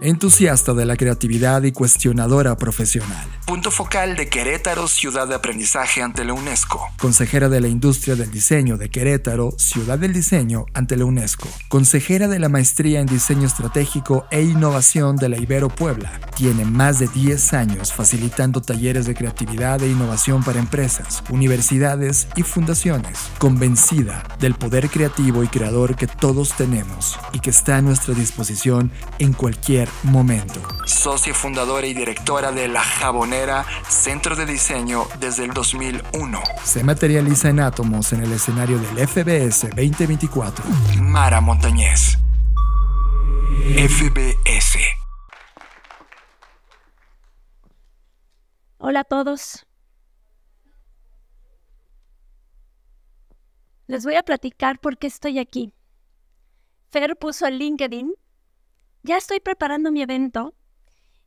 entusiasta de la creatividad y cuestionadora profesional. Punto focal de Querétaro, ciudad de aprendizaje ante la UNESCO. Consejera de la industria del diseño de Querétaro, ciudad del diseño ante la UNESCO. Consejera de la maestría en diseño estratégico e innovación de la Ibero Puebla. Tiene más de 10 años facilitando talleres de creatividad e innovación para empresas, universidades y fundaciones. Convencida del poder creativo y creador que todos tenemos y que está a nuestra disposición en cualquier momento. Socia fundadora y directora de La Jabonera, centro de diseño desde el 2001. Se materializa en átomos en el escenario del FBS 2024. Mara Montañez. FBS. Hola a todos. Les voy a platicar por qué estoy aquí. Fer puso el LinkedIn ya estoy preparando mi evento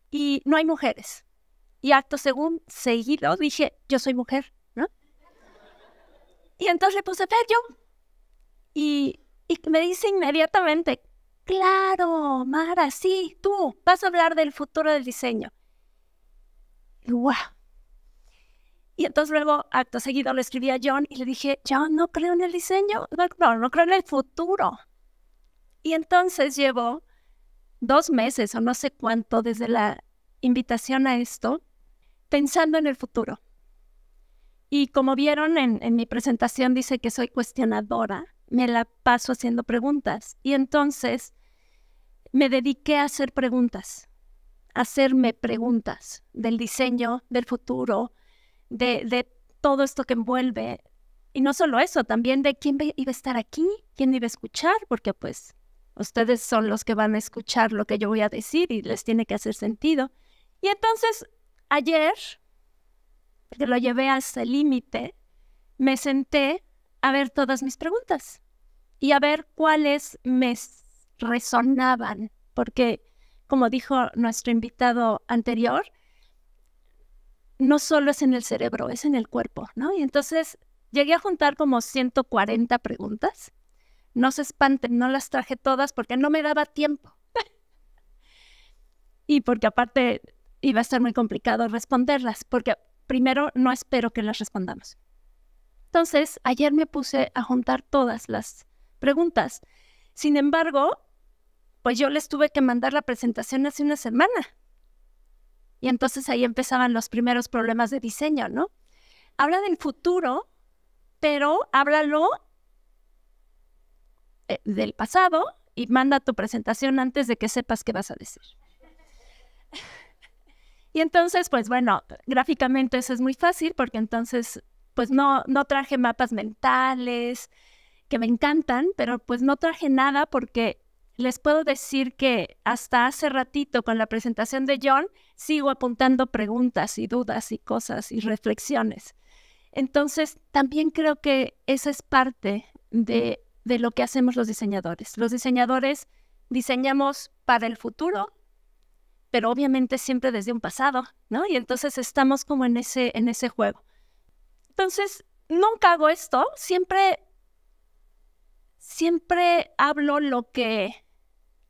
y no hay mujeres. Y acto según seguido dije, yo soy mujer, ¿no? Y entonces le puse, Fer, yo. Y, me dice inmediatamente, claro, Mara, sí, tú vas a hablar del futuro del diseño. wow. Y entonces luego, acto seguido, le escribí a John y le dije, John, no creo en el diseño, no, no creo en el futuro. Y entonces llevó dos meses o no sé cuánto desde la invitación a esto, pensando en el futuro. Y como vieron en, mi presentación, dice que soy cuestionadora, me la paso haciendo preguntas. Y entonces me dediqué a hacer preguntas, hacerme preguntas del diseño, del futuro, de, de todo esto que envuelve. Y no solo eso, también de quién iba a estar aquí, quién iba a escuchar, porque pues Ustedes son los que van a escuchar lo que yo voy a decir y les tiene que hacer sentido. Y entonces, ayer, que lo llevé hasta el límite, me senté a ver todas mis preguntas y a ver cuáles me resonaban, porque como dijo nuestro invitado anterior, no solo es en el cerebro, es en el cuerpo, ¿no? Y entonces llegué a juntar como 140 preguntas no se espanten, no las traje todas porque no me daba tiempo. y porque aparte iba a ser muy complicado responderlas, porque primero no espero que las respondamos. Entonces, ayer me puse a juntar todas las preguntas. Sin embargo, pues yo les tuve que mandar la presentación hace una semana. Y entonces ahí empezaban los primeros problemas de diseño, ¿no? Habla del futuro, pero háblalo eh, del pasado y manda tu presentación antes de que sepas qué vas a decir. Y entonces, pues bueno, gráficamente eso es muy fácil porque entonces, pues no, no traje mapas mentales, que me encantan, pero pues no traje nada porque les puedo decir que hasta hace ratito con la presentación de John sigo apuntando preguntas y dudas y cosas y reflexiones. Entonces, también creo que esa es parte de de lo que hacemos los diseñadores. Los diseñadores diseñamos para el futuro, pero obviamente siempre desde un pasado, ¿no? Y entonces estamos como en ese, en ese juego. Entonces, nunca hago esto, siempre, siempre hablo lo que,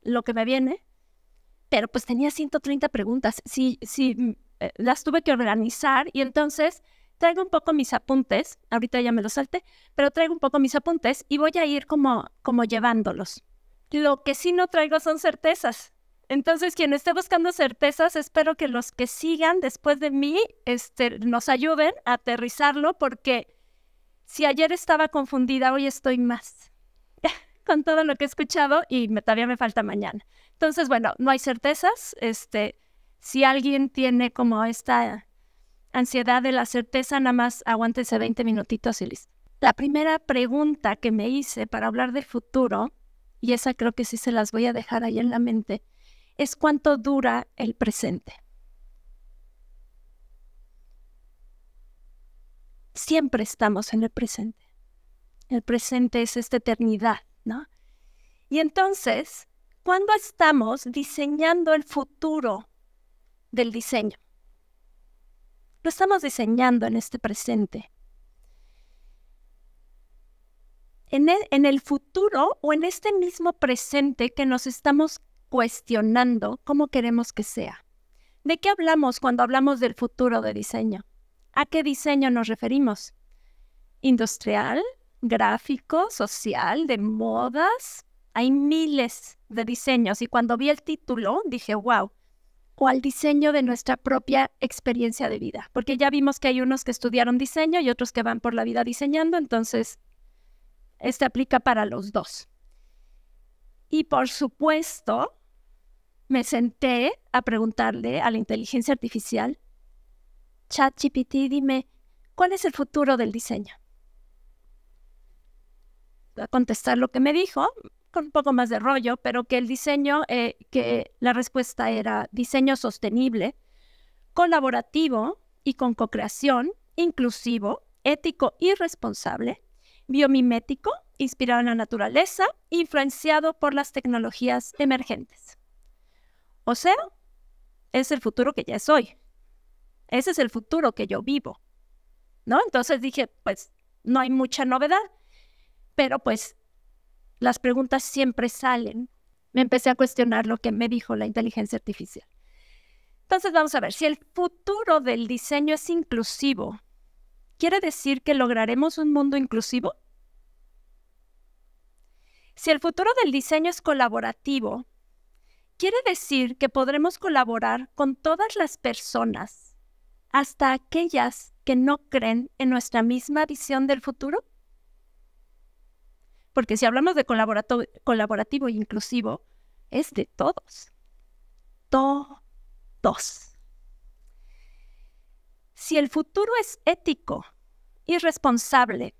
lo que me viene, pero pues tenía 130 preguntas, sí, sí, eh, las tuve que organizar y entonces traigo un poco mis apuntes, ahorita ya me los salte, pero traigo un poco mis apuntes y voy a ir como, como llevándolos. Lo que sí no traigo son certezas. Entonces, quien esté buscando certezas, espero que los que sigan después de mí este, nos ayuden a aterrizarlo, porque si ayer estaba confundida, hoy estoy más con todo lo que he escuchado y todavía me falta mañana. Entonces, bueno, no hay certezas. Este, si alguien tiene como esta ansiedad de la certeza, nada más aguántense 20 minutitos y listo. La primera pregunta que me hice para hablar del futuro, y esa creo que sí se las voy a dejar ahí en la mente, es cuánto dura el presente. Siempre estamos en el presente. El presente es esta eternidad, ¿no? Y entonces, ¿cuándo estamos diseñando el futuro del diseño? lo estamos diseñando en este presente. E, en el, futuro o en este mismo presente que nos estamos cuestionando cómo queremos que sea. ¿De qué hablamos cuando hablamos del futuro de diseño? ¿A qué diseño nos referimos? ¿Industrial? ¿Gráfico? ¿Social? ¿De modas? Hay miles de diseños y cuando vi el título dije, wow, o al diseño de nuestra propia experiencia de vida, porque ya vimos que hay unos que estudiaron diseño y otros que van por la vida diseñando, entonces este aplica para los dos. Y por supuesto, me senté a preguntarle a la inteligencia artificial, ChatGPT, dime, ¿cuál es el futuro del diseño? A contestar lo que me dijo, con un poco más de rollo, pero que el diseño, eh, que la respuesta era diseño sostenible, colaborativo y con co-creación, inclusivo, ético y responsable, biomimético, inspirado en la naturaleza, influenciado por las tecnologías emergentes. O sea, es el futuro que ya es hoy. Ese es el futuro que yo vivo. ¿No? Entonces dije, pues no hay mucha novedad, pero pues las preguntas siempre salen, me empecé a cuestionar lo que me dijo la inteligencia artificial. Entonces vamos a ver, si el futuro del diseño es inclusivo, ¿quiere decir que lograremos un mundo inclusivo? Si el futuro del diseño es colaborativo, quiere decir que podremos colaborar con todas las personas, hasta aquellas que no creen en nuestra misma visión del futuro? porque si hablamos de colaborativo, e inclusivo, es de todos. Todos. Si el futuro es ético y responsable,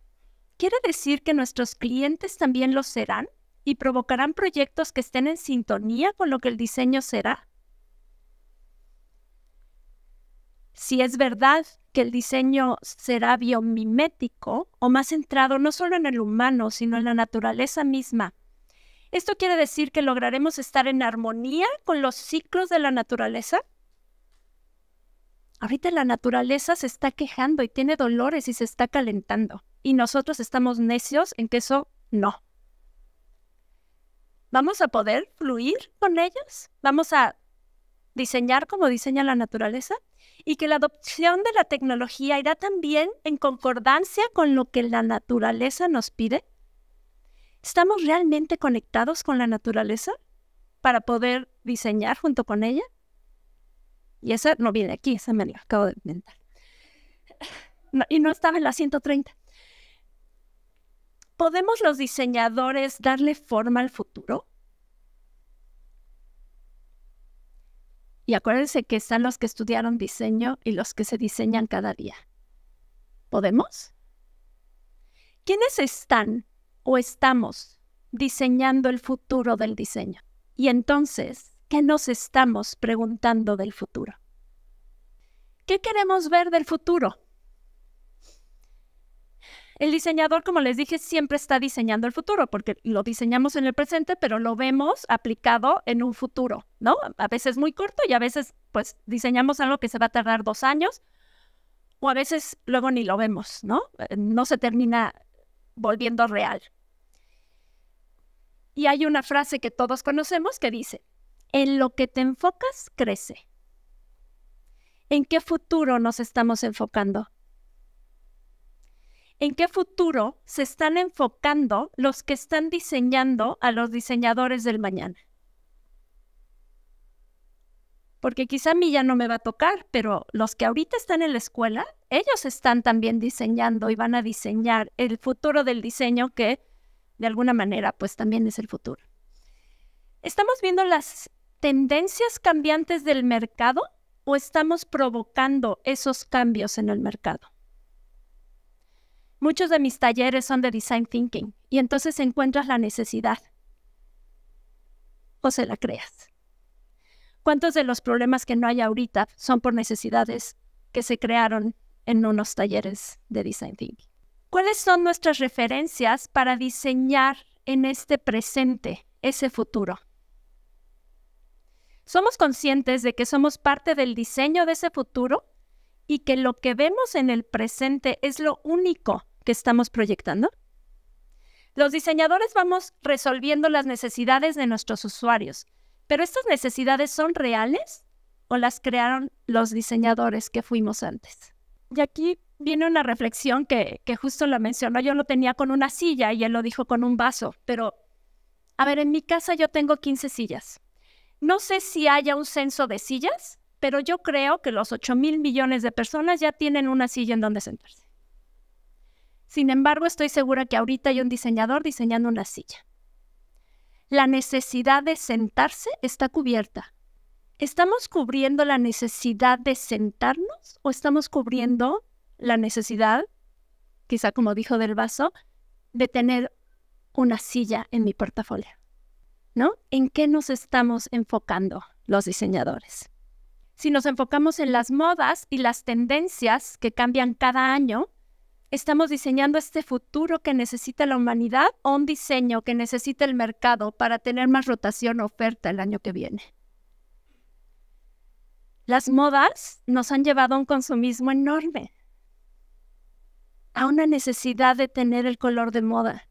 ¿quiere decir que nuestros clientes también lo serán y provocarán proyectos que estén en sintonía con lo que el diseño será? Si es verdad que el diseño será biomimético o más centrado no solo en el humano, sino en la naturaleza misma. ¿Esto quiere decir que lograremos estar en armonía con los ciclos de la naturaleza? Ahorita la naturaleza se está quejando y tiene dolores y se está calentando. Y nosotros estamos necios en que eso no. ¿Vamos a poder fluir con ellos? ¿Vamos a diseñar como diseña la naturaleza? y que la adopción de la tecnología irá también en concordancia con lo que la naturaleza nos pide? ¿Estamos realmente conectados con la naturaleza para poder diseñar junto con ella? Y esa no viene aquí, esa me acabo de inventar. y no estaba en la 130. ¿Podemos los diseñadores darle forma al futuro? Y acuérdense que están los que estudiaron diseño y los que se diseñan cada día. ¿Podemos? ¿Quiénes están o estamos diseñando el futuro del diseño? Y entonces, ¿qué nos estamos preguntando del futuro? ¿Qué queremos ver del futuro? El diseñador, como les dije, siempre está diseñando el futuro, porque lo diseñamos en el presente, pero lo vemos aplicado en un futuro, ¿no? A veces muy corto y a veces, pues, diseñamos algo que se va a tardar dos años, o a veces luego ni lo vemos, ¿no? Eh, no se termina volviendo real. Y hay una frase que todos conocemos que dice, en lo que te enfocas, crece. ¿En qué futuro nos estamos enfocando? en qué futuro se están enfocando los que están diseñando a los diseñadores del mañana. Porque quizá a mí ya no me va a tocar, pero los que ahorita están en la escuela, ellos están también diseñando y van a diseñar el futuro del diseño que de alguna manera pues también es el futuro. ¿Estamos viendo las tendencias cambiantes del mercado o estamos provocando esos cambios en el mercado? Muchos de mis talleres son de design thinking y entonces encuentras la necesidad o se la creas. ¿Cuántos de los problemas que no hay ahorita son por necesidades que se crearon en unos talleres de design thinking? ¿Cuáles son nuestras referencias para diseñar en este presente ese futuro? ¿Somos conscientes de que somos parte del diseño de ese futuro y que lo que vemos en el presente es lo único que estamos proyectando? Los diseñadores vamos resolviendo las necesidades de nuestros usuarios, pero ¿estas necesidades son reales o las crearon los diseñadores que fuimos antes? Y aquí viene una reflexión que, justo lo mencionó, yo lo tenía con una silla y él lo dijo con un vaso, pero a ver, en mi casa yo tengo 15 sillas. No sé si haya un censo de sillas, pero yo creo que los 8 mil millones de personas ya tienen una silla en donde sentarse. Sin embargo, estoy segura que ahorita hay un diseñador diseñando una silla. La necesidad de sentarse está cubierta. ¿Estamos cubriendo la necesidad de sentarnos o estamos cubriendo la necesidad, quizá como dijo del vaso, de tener una silla en mi portafolio? ¿No? ¿En qué nos estamos enfocando los diseñadores? Si nos enfocamos en las modas y las tendencias que cambian cada año, estamos diseñando este futuro que necesita la humanidad o un diseño que necesita el mercado para tener más rotación oferta el año que viene. Las modas nos han llevado a un consumismo enorme, a una necesidad de tener el color de moda.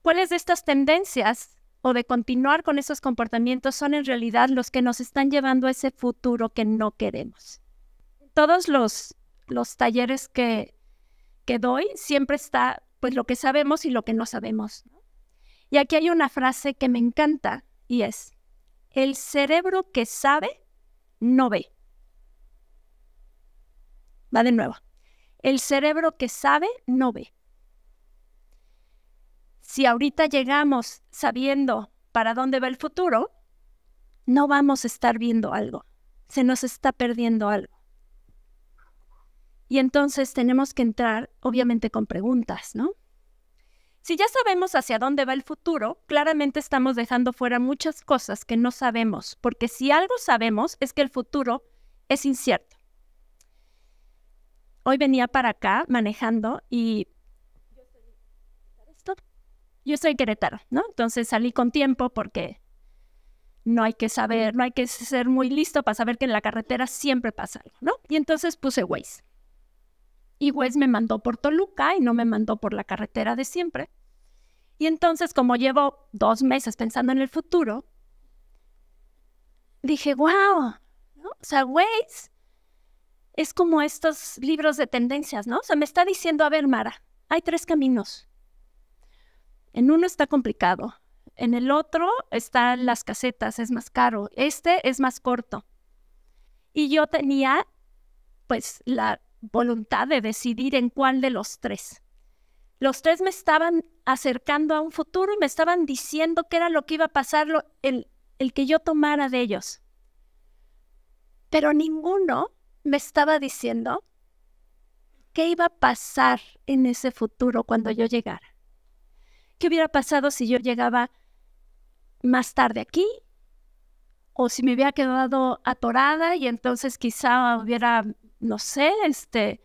¿Cuáles de estas tendencias o de continuar con esos comportamientos son en realidad los que nos están llevando a ese futuro que no queremos? Todos los los talleres que, que doy, siempre está pues lo que sabemos y lo que no sabemos. Y aquí hay una frase que me encanta y es, el cerebro que sabe, no ve. Va de nuevo. El cerebro que sabe, no ve. Si ahorita llegamos sabiendo para dónde va el futuro, no vamos a estar viendo algo. Se nos está perdiendo algo. Y entonces tenemos que entrar, obviamente, con preguntas, ¿no? Si ya sabemos hacia dónde va el futuro, claramente estamos dejando fuera muchas cosas que no sabemos, porque si algo sabemos es que el futuro es incierto. Hoy venía para acá manejando y yo soy queretaro, ¿no? Entonces salí con tiempo porque no hay que saber, no hay que ser muy listo para saber que en la carretera siempre pasa algo, ¿no? Y entonces puse Waze. Y Wes me mandó por Toluca y no me mandó por la carretera de siempre. Y entonces, como llevo dos meses pensando en el futuro, dije, wow, o sea, Waze es como estos libros de tendencias, ¿no? O sea, me está diciendo, a ver, Mara, hay tres caminos. En uno está complicado, en el otro están las casetas, es más caro, este es más corto. Y yo tenía, pues, la voluntad de decidir en cuál de los tres. Los tres me estaban acercando a un futuro y me estaban diciendo qué era lo que iba a pasar, el, el que yo tomara de ellos. Pero ninguno me estaba diciendo qué iba a pasar en ese futuro cuando yo llegara. ¿Qué hubiera pasado si yo llegaba más tarde aquí? O si me hubiera quedado atorada y entonces quizá hubiera no sé, este,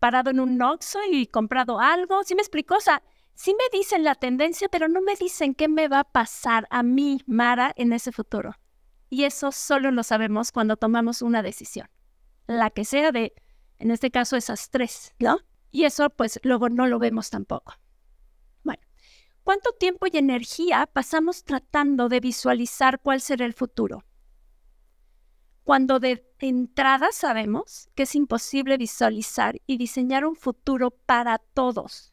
parado en un Noxo y comprado algo. ¿Sí me explico? O sea, sí me dicen la tendencia, pero no me dicen qué me va a pasar a mí, Mara, en ese futuro. Y eso solo lo sabemos cuando tomamos una decisión, la que sea de, en este caso, esas tres, ¿no? Y eso pues luego no lo vemos tampoco. Bueno, ¿cuánto tiempo y energía pasamos tratando de visualizar cuál será el futuro? cuando de entrada sabemos que es imposible visualizar y diseñar un futuro para todos,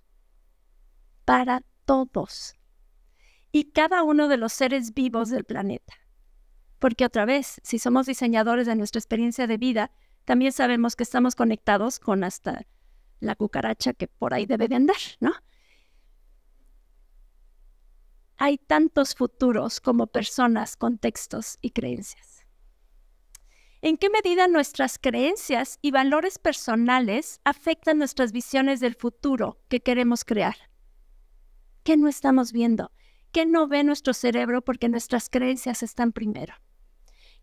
para todos y cada uno de los seres vivos del planeta. Porque otra vez, si somos diseñadores de nuestra experiencia de vida, también sabemos que estamos conectados con hasta la cucaracha que por ahí debe de andar, ¿no? Hay tantos futuros como personas, contextos y creencias. ¿En qué medida nuestras creencias y valores personales afectan nuestras visiones del futuro que queremos crear? ¿Qué no estamos viendo? ¿Qué no ve nuestro cerebro porque nuestras creencias están primero?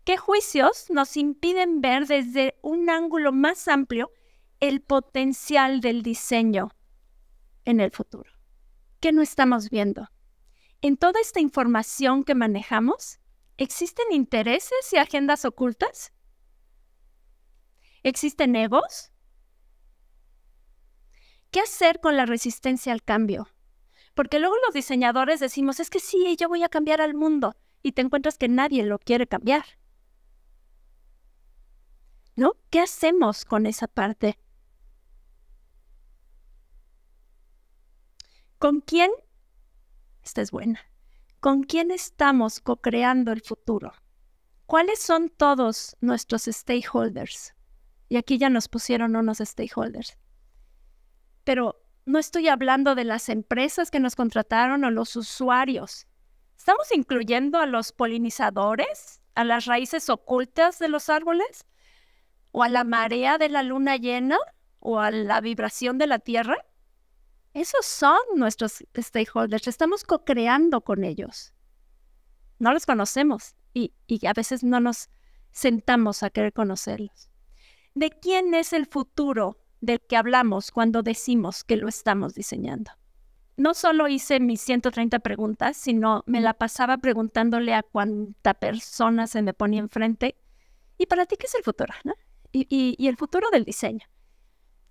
¿Qué juicios nos impiden ver desde un ángulo más amplio el potencial del diseño en el futuro? ¿Qué no estamos viendo? En toda esta información que manejamos, ¿existen intereses y agendas ocultas? ¿Existen egos? ¿Qué hacer con la resistencia al cambio? Porque luego los diseñadores decimos, es que sí, yo voy a cambiar al mundo y te encuentras que nadie lo quiere cambiar. ¿No? ¿Qué hacemos con esa parte? ¿Con quién? Esta es buena. ¿Con quién estamos co-creando el futuro? ¿Cuáles son todos nuestros stakeholders? Y aquí ya nos pusieron unos stakeholders. Pero no estoy hablando de las empresas que nos contrataron o los usuarios. ¿Estamos incluyendo a los polinizadores, a las raíces ocultas de los árboles? ¿O a la marea de la luna llena? ¿O a la vibración de la Tierra? Esos son nuestros stakeholders. Estamos co-creando con ellos. No los conocemos y, y a veces no nos sentamos a querer conocerlos. ¿de quién es el futuro del que hablamos cuando decimos que lo estamos diseñando? No solo hice mis 130 preguntas, sino me la pasaba preguntándole a cuánta persona se me ponía enfrente. ¿Y para ti qué es el futuro? Y, el futuro del diseño.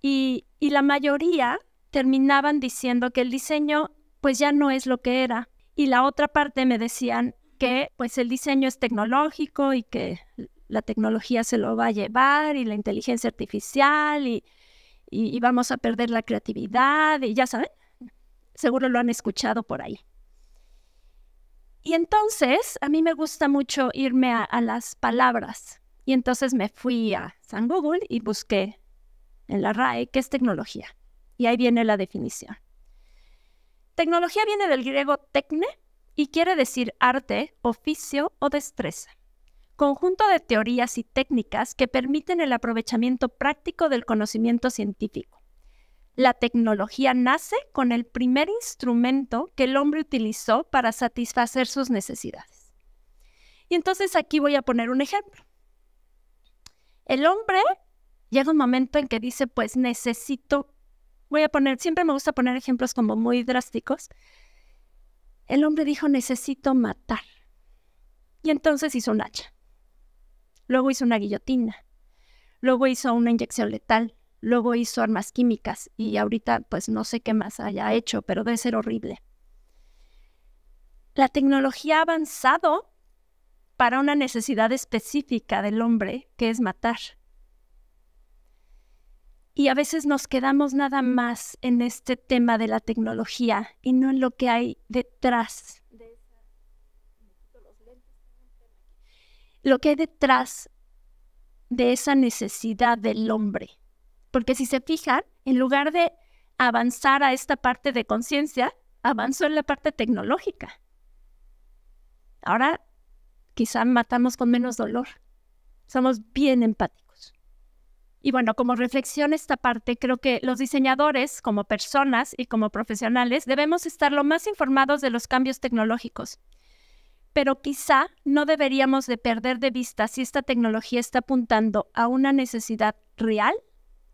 Y, y la mayoría terminaban diciendo que el diseño pues ya no es lo que era. Y la otra parte me decían que pues el diseño es tecnológico y que la tecnología se lo va a llevar y la inteligencia artificial y, vamos a perder la creatividad y ya saben, seguro lo han escuchado por ahí. Y entonces a mí me gusta mucho irme a, a las palabras y entonces me fui a San Google y busqué en la RAE qué es tecnología y ahí viene la definición. Tecnología viene del griego tecne y quiere decir arte, oficio o destreza conjunto de teorías y técnicas que permiten el aprovechamiento práctico del conocimiento científico. La tecnología nace con el primer instrumento que el hombre utilizó para satisfacer sus necesidades. Y entonces aquí voy a poner un ejemplo. El hombre llega un momento en que dice, pues necesito, voy a poner, siempre me gusta poner ejemplos como muy drásticos. El hombre dijo, necesito matar. Y entonces hizo un hacha luego hizo una guillotina, luego hizo una inyección letal, luego hizo armas químicas y ahorita pues no sé qué más haya hecho, pero debe ser horrible. La tecnología ha avanzado para una necesidad específica del hombre, que es matar. Y a veces nos quedamos nada más en este tema de la tecnología y no en lo que hay detrás de lo que hay detrás de esa necesidad del hombre. Porque si se fijan, en lugar de avanzar a esta parte de conciencia, avanzó en la parte tecnológica. Ahora quizá matamos con menos dolor. Somos bien empáticos. Y bueno, como reflexión esta parte, creo que los diseñadores, como personas y como profesionales, debemos estar lo más informados de los cambios tecnológicos pero quizá no deberíamos de perder de vista si esta tecnología está apuntando a una necesidad real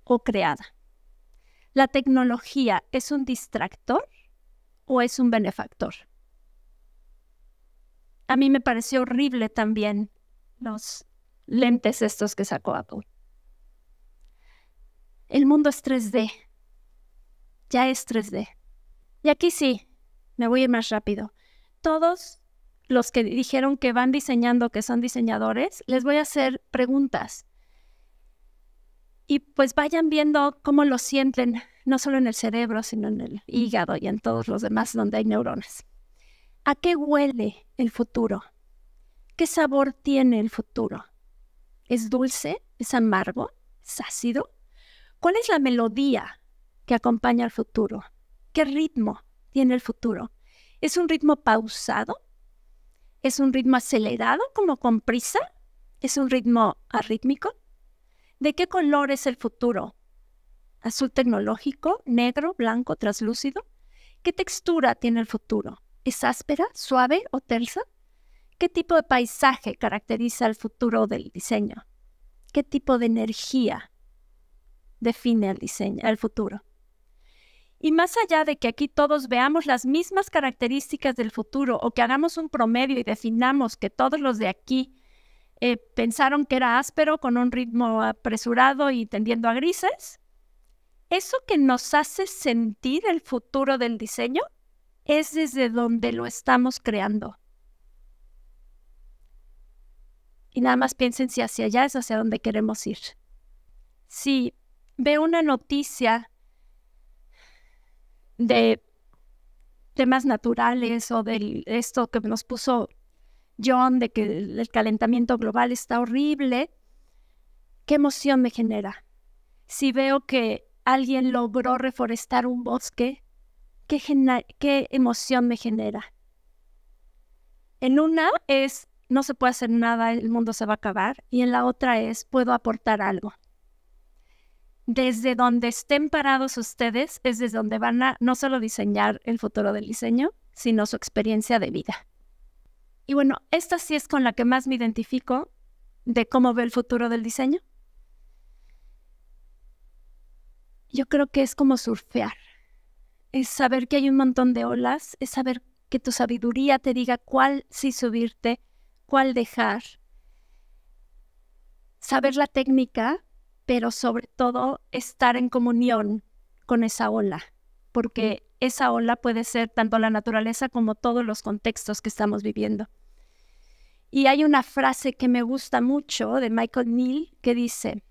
o creada. ¿La tecnología es un distractor o es un benefactor? A mí me pareció horrible también los lentes estos que sacó Apple. El mundo es 3D. Ya es 3D. Y aquí sí, me voy a ir más rápido. Todos los que dijeron que van diseñando, que son diseñadores, les voy a hacer preguntas. Y pues vayan viendo cómo lo sienten, no solo en el cerebro, sino en el hígado y en todos los demás donde hay neuronas. ¿A qué huele el futuro? ¿Qué sabor tiene el futuro? ¿Es dulce? ¿Es amargo? ¿Es ácido? ¿Cuál es la melodía que acompaña al futuro? ¿Qué ritmo tiene el futuro? ¿Es un ritmo pausado? es un ritmo acelerado, como con prisa, es un ritmo arrítmico. ¿De qué color es el futuro? ¿Azul tecnológico, negro, blanco, translúcido? ¿Qué textura tiene el futuro? ¿Es áspera, suave o tersa? ¿Qué tipo de paisaje caracteriza el futuro del diseño? ¿Qué tipo de energía define el diseño, el futuro? Y más allá de que aquí todos veamos las mismas características del futuro o que hagamos un promedio y definamos que todos los de aquí eh, pensaron que era áspero con un ritmo apresurado y tendiendo a grises, eso que nos hace sentir el futuro del diseño es desde donde lo estamos creando. Y nada más piensen si hacia allá es hacia donde queremos ir. Si veo una noticia de temas naturales o de esto que nos puso John, de que el calentamiento global está horrible, ¿qué emoción me genera? Si veo que alguien logró reforestar un bosque, ¿qué, qué emoción me genera? En una es, no se puede hacer nada, el mundo se va a acabar, y en la otra es, puedo aportar algo desde donde estén parados ustedes es desde donde van a no solo diseñar el futuro del diseño, sino su experiencia de vida. Y bueno, esta sí es con la que más me identifico de cómo ve el futuro del diseño. Yo creo que es como surfear, es saber que hay un montón de olas, es saber que tu sabiduría te diga cuál sí subirte, cuál dejar, saber la técnica, pero sobre todo estar en comunión con esa ola, porque esa ola puede ser tanto la naturaleza como todos los contextos que estamos viviendo. Y hay una frase que me gusta mucho de Michael Neal que dice,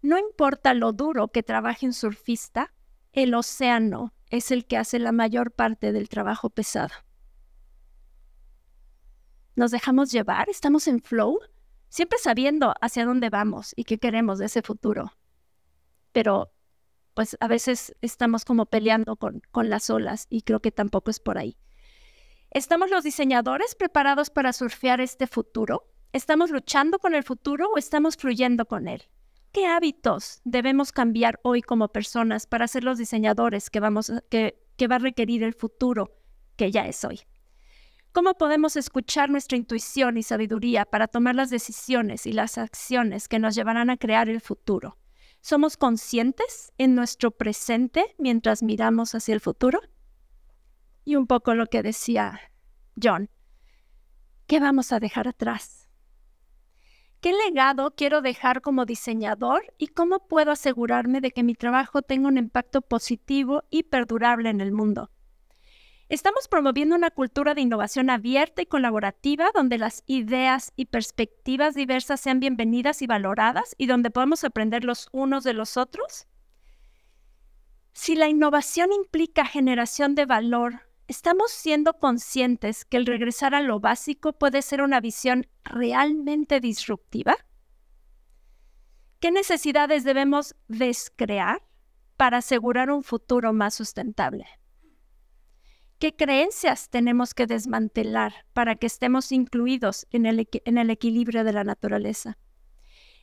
no importa lo duro que trabaje un surfista, el océano es el que hace la mayor parte del trabajo pesado. Nos dejamos llevar, estamos en flow, siempre sabiendo hacia dónde vamos y qué queremos de ese futuro. Pero pues a veces estamos como peleando con, las olas y creo que tampoco es por ahí. ¿Estamos los diseñadores preparados para surfear este futuro? ¿Estamos luchando con el futuro o estamos fluyendo con él? ¿Qué hábitos debemos cambiar hoy como personas para ser los diseñadores que, vamos, que, que va a requerir el futuro que ya es hoy? ¿Cómo podemos escuchar nuestra intuición y sabiduría para tomar las decisiones y las acciones que nos llevarán a crear el futuro? ¿Somos conscientes en nuestro presente mientras miramos hacia el futuro? Y un poco lo que decía John, ¿qué vamos a dejar atrás? ¿Qué legado quiero dejar como diseñador y cómo puedo asegurarme de que mi trabajo tenga un impacto positivo y perdurable en el mundo? Estamos promoviendo una cultura de innovación abierta y colaborativa donde las ideas y perspectivas diversas sean bienvenidas y valoradas y donde podamos aprender los unos de los otros. Si la innovación implica generación de valor, estamos siendo conscientes que el regresar a lo básico puede ser una visión realmente disruptiva. ¿Qué necesidades debemos descrear para asegurar un futuro más sustentable? ¿Qué creencias tenemos que desmantelar para que estemos incluidos en el, equilibrio de la naturaleza?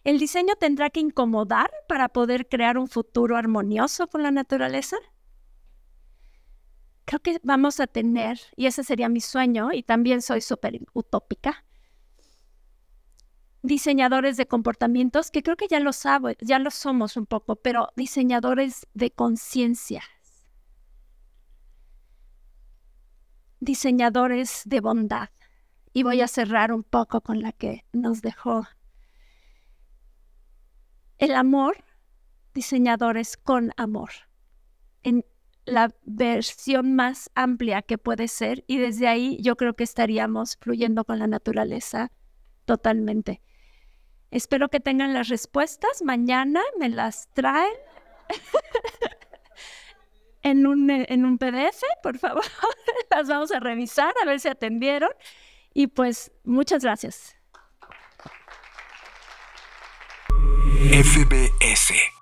¿El diseño tendrá que incomodar para poder crear un futuro armonioso con la naturaleza? Creo que vamos a tener, y ese sería mi sueño, y también soy súper utópica, diseñadores de comportamientos, que creo que ya lo, sabo, ya lo somos un poco, pero diseñadores de conciencia, diseñadores de bondad. Y voy a mm. cerrar un poco con la que nos dejó. El amor, diseñadores con amor, en la versión más amplia que puede ser. Y desde ahí yo creo que estaríamos fluyendo con la naturaleza totalmente. Espero que tengan las respuestas. Mañana me las traen. en un, en PDF, por favor. Las vamos a revisar a ver si atendieron. Y pues muchas gracias. FBS